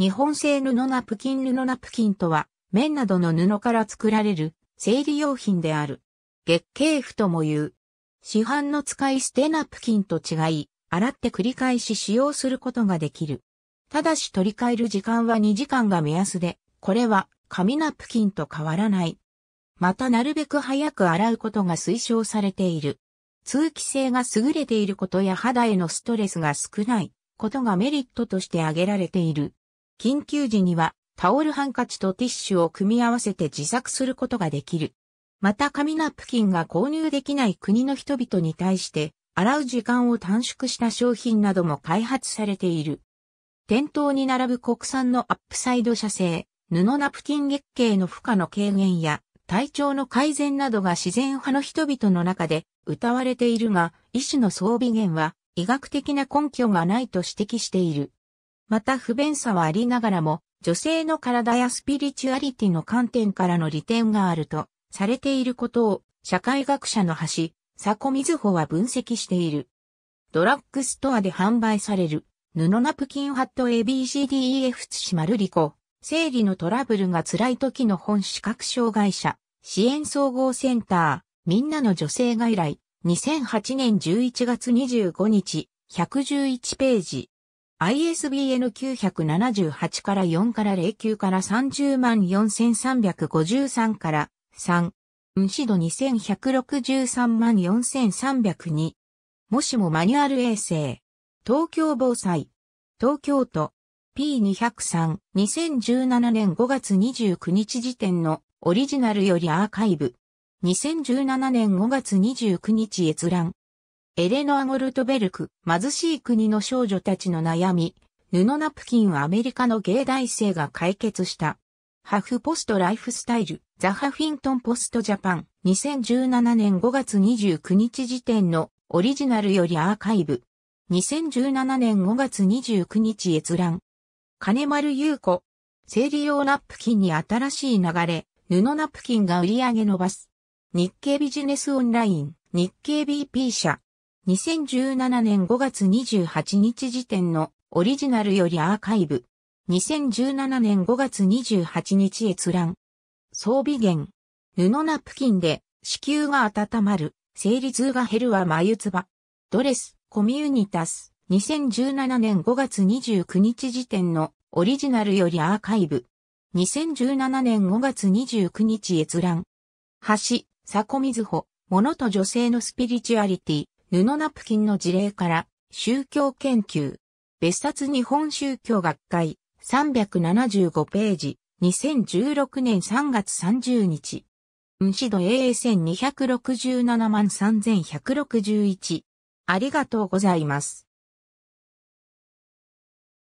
日本製布ナプキン布ナプキンとは、綿などの布から作られる生理用品である。月経布とも言う。市販の使い捨てナプキンと違い、洗って繰り返し使用することができる。ただし取り替える時間は2時間が目安で、これは紙ナプキンと変わらない。またなるべく早く洗うことが推奨されている。通気性が優れていることや肌へのストレスが少ないことがメリットとして挙げられている。緊急時にはタオルハンカチとティッシュを組み合わせて自作することができる。また紙ナプキンが購入できない国の人々に対して洗う時間を短縮した商品なども開発されている。店頭に並ぶ国産のアップサイド社製、布ナプキン月経の負荷の軽減や体調の改善などが自然派の人々の中で歌われているが、医師の装備源は医学的な根拠がないと指摘している。また不便さはありながらも、女性の体やスピリチュアリティの観点からの利点があると、されていることを、社会学者の橋、佐古水穂は分析している。ドラッグストアで販売される、布ナプキンハット ABCDEF 津島瑠璃子、生理のトラブルが辛い時の本視覚障害者、支援総合センター、みんなの女性外来、2008年11月25日、111ページ。ISBN 978から4から09から30万4353から3、運指度2163万4302。もしもマニュアル衛星。東京防災。東京都。P203。2017年5月29日時点のオリジナルよりアーカイブ。2017年5月29日閲覧。エレノア・ゴルトベルク、貧しい国の少女たちの悩み、布ナプキンはアメリカの芸大生が解決した。ハフポストライフスタイル、ザ・ハフィントンポストジャパン、2017年5月29日時点のオリジナルよりアーカイブ。2017年5月29日閲覧。金丸優子。生理用ナプキンに新しい流れ、布ナプキンが売り上げ伸ばす。日経ビジネスオンライン、日経 BP 社。2017年5月28日時点のオリジナルよりアーカイブ。2017年5月28日閲覧。装備源。布ナプキンで子宮が温まる。生理痛が減るは眉唾。ドレス、コミュニタス。2017年5月29日時点のオリジナルよりアーカイブ。2017年5月29日閲覧。橋、サコミズホ、物と女性のスピリチュアリティ。布ナプキンの事例から、宗教研究、別冊日本宗教学会、375ページ、2016年3月30日。運指度 AA1267 3161。ありがとうございます。